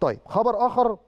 طيب خبر اخر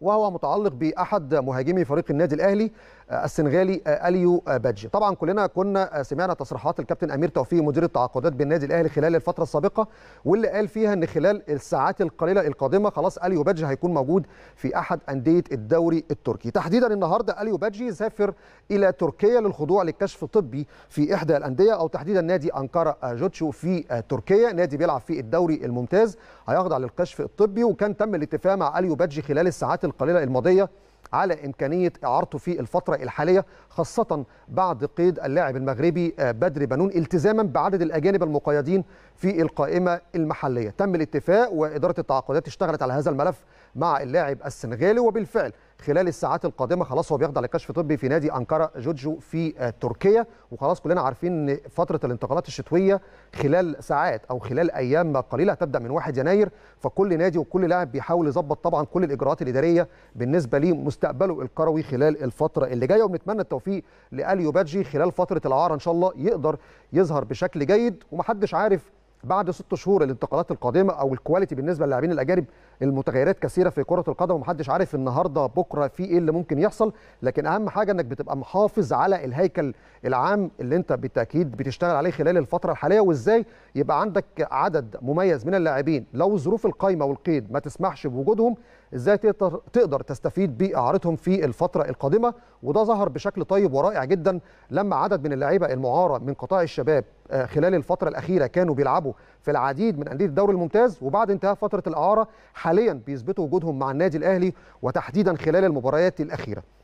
وهو متعلق باحد مهاجمي فريق النادي الاهلي آه، السنغالي آه، اليو آه، بادجي طبعا كلنا كنا سمعنا تصريحات الكابتن امير توفيق مدير التعاقدات بالنادي الاهلي خلال الفتره السابقه واللي قال فيها ان خلال الساعات القليله القادمه خلاص اليو بادجي هيكون موجود في احد انديه الدوري التركي تحديدا النهارده اليو بادجي سافر الى تركيا للخضوع لكشف طبي في احدى الانديه او تحديدا نادي انقره جوتشو في تركيا نادي بيلعب في الدوري الممتاز هيخضع للكشف الطبي وكان تم الاتفاق مع اليو بادجي خلال الساعات القليله الماضيه على امكانيه اعارته في الفتره الحاليه خاصه بعد قيد اللاعب المغربي آه، بدر بنون التزاما بعدد الاجانب المقيدين في القائمه المحليه تم الاتفاق واداره التعاقدات اشتغلت على هذا الملف مع اللاعب السنغالي وبالفعل خلال الساعات القادمه خلاص هو بيخضع لكشف طبي في نادي انقره جوجو في آه، تركيا وخلاص كلنا عارفين ان فتره الانتقالات الشتويه خلال ساعات او خلال ايام قليله هتبدا من 1 يناير فكل نادي وكل لاعب بيحاول يظبط طبعا كل الاجراءات الاداريه بالنسبه لمستقبله الكروي خلال الفتره اللي جايه وبنتمنى التوفيق لاليو باتجي خلال فتره العاره ان شاء الله يقدر يظهر بشكل جيد ومحدش عارف بعد ست شهور الانتقالات القادمه او الكواليتي بالنسبه للاعبين الاجانب المتغيرات كثيره في كره القدم ومحدش عارف النهارده بكره في ايه اللي ممكن يحصل لكن اهم حاجه انك بتبقى محافظ على الهيكل العام اللي انت بالتاكيد بتشتغل عليه خلال الفتره الحاليه وازاي يبقى عندك عدد مميز من اللاعبين لو ظروف القايمه والقيد ما تسمحش بوجودهم ازاي تقدر تقدر تستفيد باعارتهم في الفتره القادمه وده ظهر بشكل طيب ورائع جدا لما عدد من اللعيبه المعاره من قطاع الشباب آه، خلال الفتره الاخيره كانوا بيلعبوا في العديد من انديه الدوري الممتاز وبعد انتهاء فتره الاعاره حاليا بيثبتوا وجودهم مع النادي الاهلي وتحديدا خلال المباريات الاخيره